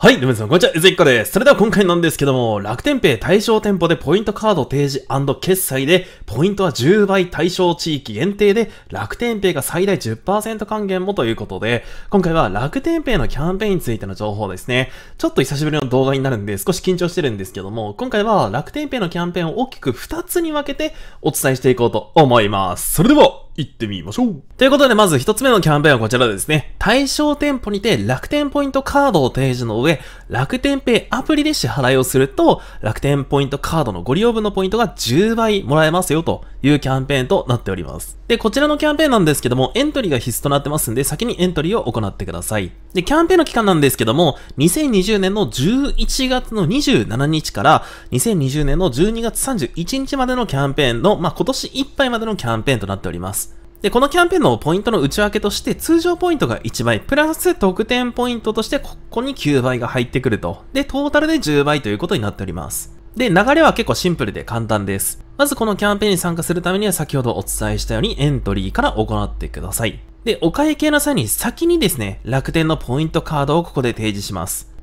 はい、どうも皆さん、こんにちは、ゆずいっこです。それでは今回なんですけども、楽天ペイ対象店舗でポイントカード提示決済で、ポイントは10倍対象地域限定で、楽天ペイが最大10%還元もということで、今回は楽天ペイのキャンペーンについての情報ですね。ちょっと久しぶりの動画になるんで、少し緊張してるんですけども、今回は楽天ペイのキャンペーンを大きく2つに分けてお伝えしていこうと思います。それでは、行ってみましょうということで、まず一つ目のキャンペーンはこちらですね。対象店舗にて楽天ポイントカードを提示の上、楽天ペイアプリで支払いをすると、楽天ポイントカードのご利用分のポイントが10倍もらえますよというキャンペーンとなっております。で、こちらのキャンペーンなんですけども、エントリーが必須となってますんで、先にエントリーを行ってください。で、キャンペーンの期間なんですけども、2020年の11月の27日から、2020年の12月31日までのキャンペーンの、まあ、今年いっぱいまでのキャンペーンとなっております。で、このキャンペーンのポイントの内訳として、通常ポイントが1倍、プラス特典ポイントとして、ここに9倍が入ってくると。で、トータルで10倍ということになっております。で、流れは結構シンプルで簡単です。まずこのキャンペーンに参加するためには先ほどお伝えしたようにエントリーから行ってください。で、お会計の際に先にですね、楽天のポイントカードをここで提示します。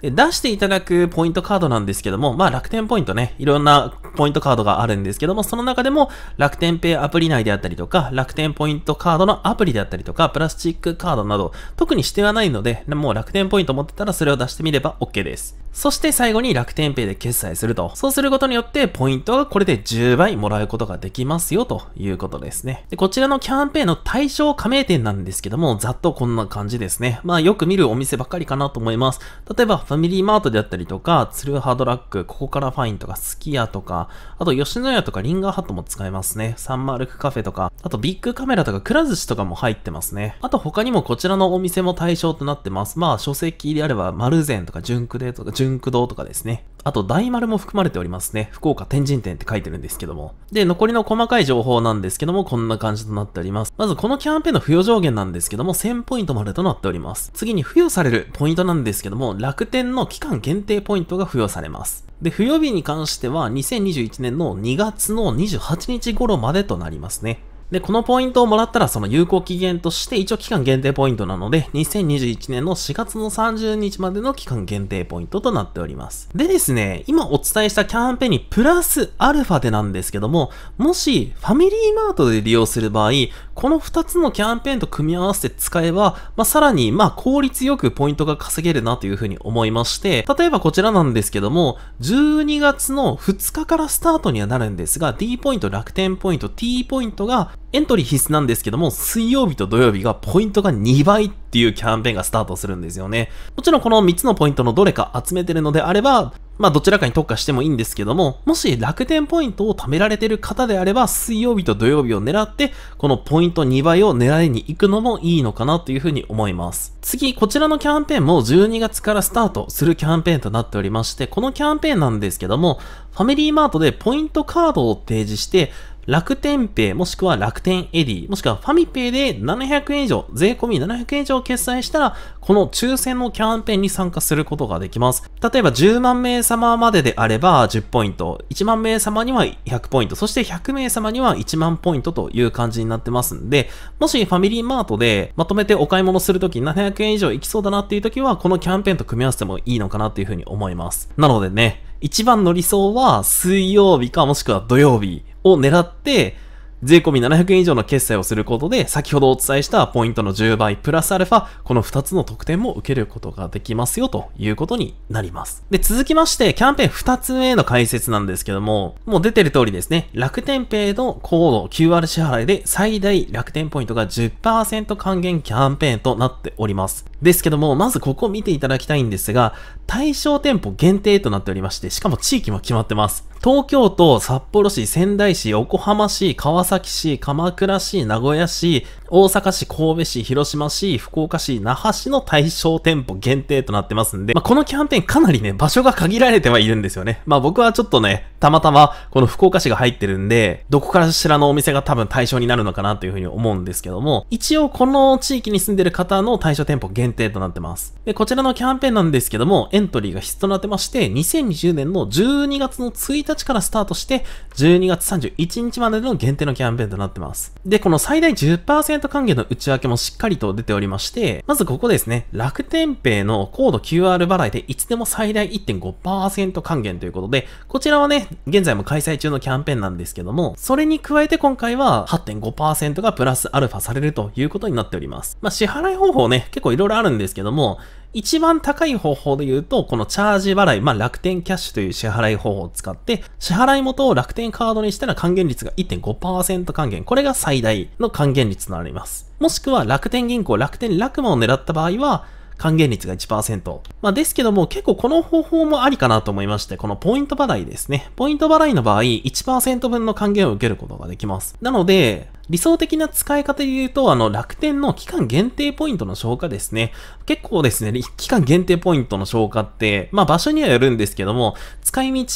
で、出していただくポイントカードなんですけども、まあ楽天ポイントね、いろんなポイントカードがあるんですけども、その中でも楽天ペイアプリ内であったりとか、楽天ポイントカードのアプリであったりとか、プラスチックカードなど、特に指定はないので、もう楽天ポイント持ってたらそれを出してみれば OK です。そして最後に楽天ペイで決済すると。そうすることによって、ポイントがこれで10倍もらうことができますよということですね。で、こちらのキャンペーンの対象加盟店なんですけども、ざっとこんな感じですね。まあよく見るお店ばっかりかなと思います。例えば、ファミリーマートであったりとか、ツルハードラック、ここからファインとか、スキヤとか、あと吉野家とかリンガーハットも使えますね。サンマルクカフェとか、あとビッグカメラとか、くら寿司とかも入ってますね。あと他にもこちらのお店も対象となってます。まあ書籍であれば、マルゼンとか、ジュンクデトとか、ンク堂とかですね。あと、大丸も含まれておりますね。福岡天神店って書いてるんですけども。で、残りの細かい情報なんですけども、こんな感じとなっております。まず、このキャンペーンの付与上限なんですけども、1000ポイントまでとなっております。次に付与されるポイントなんですけども、楽天の期間限定ポイントが付与されます。で、付与日に関しては、2021年の2月の28日頃までとなりますね。で、このポイントをもらったらその有効期限として一応期間限定ポイントなので、2021年の4月の30日までの期間限定ポイントとなっております。でですね、今お伝えしたキャンペーンにプラスアルファでなんですけども、もしファミリーマートで利用する場合、この2つのキャンペーンと組み合わせて使えば、まあ、さらに、ま効率よくポイントが稼げるなというふうに思いまして、例えばこちらなんですけども、12月の2日からスタートにはなるんですが、D ポイント、楽天ポイント、T ポイントがエントリー必須なんですけども、水曜日と土曜日がポイントが2倍っていうキャンペーンがスタートするんですよね。もちろんこの3つのポイントのどれか集めてるのであれば、まあどちらかに特化してもいいんですけども、もし楽天ポイントを貯められてる方であれば、水曜日と土曜日を狙って、このポイント2倍を狙いに行くのもいいのかなというふうに思います。次、こちらのキャンペーンも12月からスタートするキャンペーンとなっておりまして、このキャンペーンなんですけども、ファミリーマートでポイントカードを提示して、楽天ペイもしくは楽天エディもしくはファミペイで700円以上、税込み700円以上決済したら、この抽選のキャンペーンに参加することができます。例えば10万名様までであれば10ポイント、1万名様には100ポイント、そして100名様には1万ポイントという感じになってますんで、もしファミリーマートでまとめてお買い物するとき700円以上いきそうだなっていうときは、このキャンペーンと組み合わせてもいいのかなっていうふうに思います。なのでね、一番の理想は水曜日かもしくは土曜日を狙って、税込み700円以上の決済をすることで、先ほどお伝えしたポイントの10倍プラスアルファ、この2つの特典も受けることができますよということになります。で、続きまして、キャンペーン2つ目の解説なんですけども、もう出てる通りですね、楽天ペイのコード QR 支払いで最大楽天ポイントが10%還元キャンペーンとなっております。ですけども、まずここ見ていただきたいんですが、対象店舗限定となっておりまして、しかも地域も決まってます。東京都、札幌市、仙台市、横浜市、川崎市、鎌倉市、名古屋市、大阪市、神戸市、広島市、福岡市、那覇市の対象店舗限定となってますんで、まあ、このキャンペーンかなりね、場所が限られてはいるんですよね。まあ、僕はちょっとね、たまたまこの福岡市が入ってるんで、どこからしらのお店が多分対象になるのかなというふうに思うんですけども、一応この地域に住んでる方の対象店舗限定となってます。で、こちらのキャンペーンなんですけども、エントリーが必須となってまして、2020年の12月の1日からスタートして、12月31日までの限定のキャンペーンとなってます。で、この最大10%イト還元の内訳もしっかりと出ておりまして、まずここですね、楽天ペイのコード QR 払いでいつでも最大1.5%還元ということで、こちらはね、現在も開催中のキャンペーンなんですけども、それに加えて今回は8.5%がプラスアルファされるということになっております。まあ、支払い方法ね、結構いろいろあるんですけども、一番高い方法で言うと、このチャージ払い、まあ、楽天キャッシュという支払い方法を使って、支払い元を楽天カードにしたら還元率が1.5%還元。これが最大の還元率となります。もしくは楽天銀行、楽天ラクマを狙った場合は、還元率が1%。まあ、ですけども、結構この方法もありかなと思いまして、このポイント払いですね。ポイント払いの場合、1%分の還元を受けることができます。なので、理想的な使い方で言うと、あの、楽天の期間限定ポイントの消化ですね。結構ですね、期間限定ポイントの消化って、まあ場所にはよるんですけども、使い道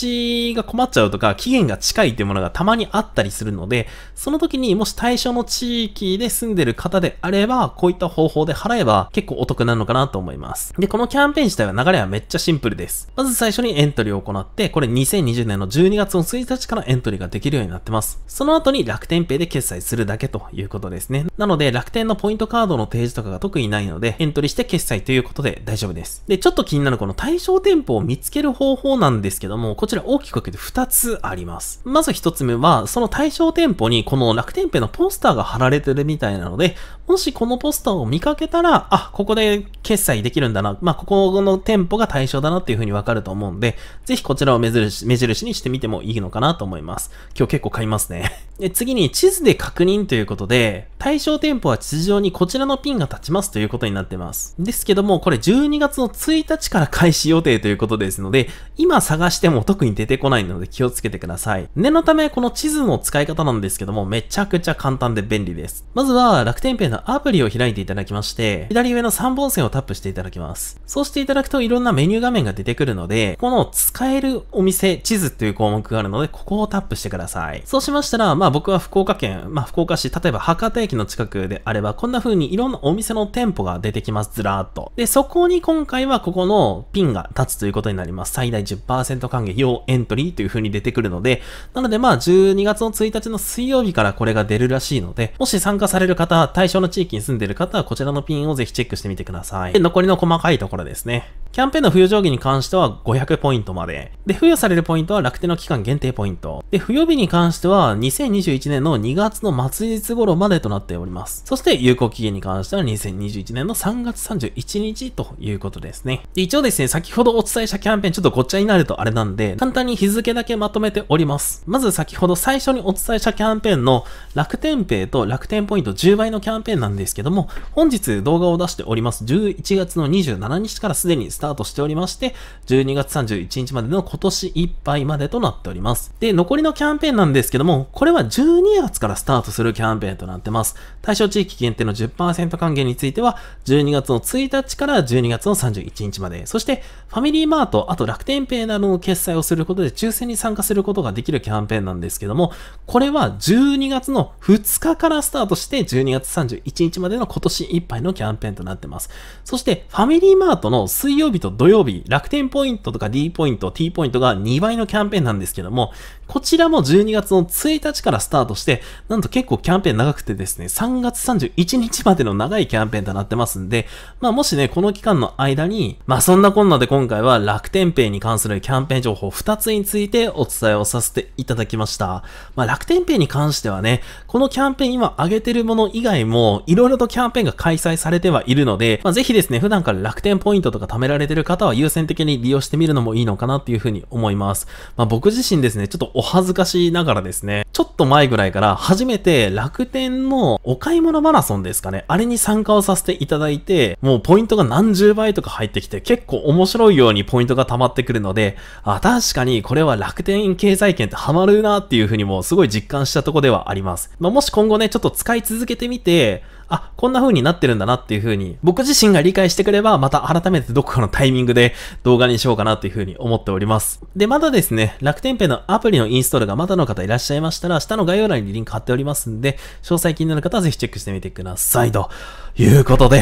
が困っちゃうとか、期限が近いっていうものがたまにあったりするので、その時にもし対象の地域で住んでる方であれば、こういった方法で払えば結構お得なのかなと思います。で、このキャンペーン自体は流れはめっちゃシンプルです。まず最初にエントリーを行って、これ2020年の12月の1日からエントリーができるようになってます。その後に楽天ペイで決済するるだけということですね。なので、楽天のポイントカードの提示とかが特にないので、エントリーして決済ということで大丈夫です。で、ちょっと気になるこの対象店舗を見つける方法なんですけども、こちら大きく分けて2つあります。まず1つ目は、その対象店舗にこの楽天ペのポスターが貼られてるみたいなので、もしこのポスターを見かけたら、あ、ここで決済できるんだな、まあ、ここの店舗が対象だなっていう風にわかると思うんで、ぜひこちらを目印目印にしてみてもいいのかなと思います。今日結構買いますねで。次に地図で確認人ということで、対象店舗は地上にこちらのピンが立ちますということになってます。ですけども、これ12月の1日から開始予定ということですので、今探しても特に出てこないので気をつけてください。念のため、この地図の使い方なんですけども、めちゃくちゃ簡単で便利です。まずは、楽天ペイのアプリを開いていただきまして、左上の3本線をタップしていただきます。そうしていただくといろんなメニュー画面が出てくるので、この使えるお店、地図という項目があるので、ここをタップしてください。そうしましたら、まあ僕は福岡県、まあ福岡市、例えば博多駅の近くであれば、こんな風にいろんなお店の店舗が出てきます、ずらーっと。で、そこに今回はここのピンが立つということになります。最大10%還元、要エントリーという風に出てくるので、なのでまあ、12月の1日の水曜日からこれが出るらしいので、もし参加される方、対象の地域に住んでる方は、こちらのピンをぜひチェックしてみてください。で、残りの細かいところですね。キャンペーンの冬上下に関しては500ポイントまで。で、付与されるポイントは楽天の期間限定ポイント。で、付与日に関しては2021年の2月の末日頃までとなっております。そして、有効期限に関しては2021年の3月31日ということですね。で一応ですね、先ほどお伝えしたキャンペーンちょっとごっちゃになるとあれなんで、簡単に日付だけまとめております。まず先ほど最初にお伝えしたキャンペーンの楽天ペイと楽天ポイント10倍のキャンペーンなんですけども、本日動画を出しております11月の27日からすでにスタートしておりまして、12月31日までの今年いっぱいまでとなっております。で、残りのキャンペーンなんですけども、これは12月からスタートするキャンペーンとなってます。対象地域限定の10%還元については、12月の1日から12月の31日まで、そしてファミリーマート、あと楽天ペイなどの決済をすることで抽選に参加することができるキャンペーンなんですけども、これは12月の2日からスタートして12月31日までの今年いっぱいのキャンペーンとなってます。そしてファミリーマートの水曜日と土曜日、楽天ポイントとか D ポイント、T ポイントポイントが2倍のキャンペーンなんですけども、こちらも12月の1日からスタートして、なんと結構キャンペーン長くてですね、3月31日までの長いキャンペーンとなってますんで、まあもしね、この期間の間に、まあそんなこんなで今回は楽天ペイに関するキャンペーン情報2つについてお伝えをさせていただきました。まあ楽天ペイに関してはね、このキャンペーン今上げてるもの以外も、いろいろとキャンペーンが開催されてはいるので、まあぜひですね、普段から楽天ポイントとか貯められてる方は優先的に利用してみるのもいいのかなっていうふうにに思います。まあ、僕自身ですね、ちょっとお恥ずかしながらですね、ちょっと前ぐらいから初めて楽天のお買い物マラソンですかね、あれに参加をさせていただいて、もうポイントが何十倍とか入ってきて、結構面白いようにポイントが溜まってくるので、あ、確かにこれは楽天経済圏ってハマるなっていうふうにもすごい実感したとこではあります。まあ、もし今後ね、ちょっと使い続けてみて、あ、こんな風になってるんだなっていう風に、僕自身が理解してくれば、また改めてどこかのタイミングで動画にしようかなという風に思っております。で、まだですね、楽天ペイのアプリのインストールがまだの方いらっしゃいましたら、下の概要欄にリンク貼っておりますんで、詳細気になる方はぜひチェックしてみてください。ということで、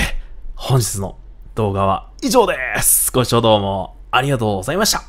本日の動画は以上です。ご視聴どうもありがとうございました。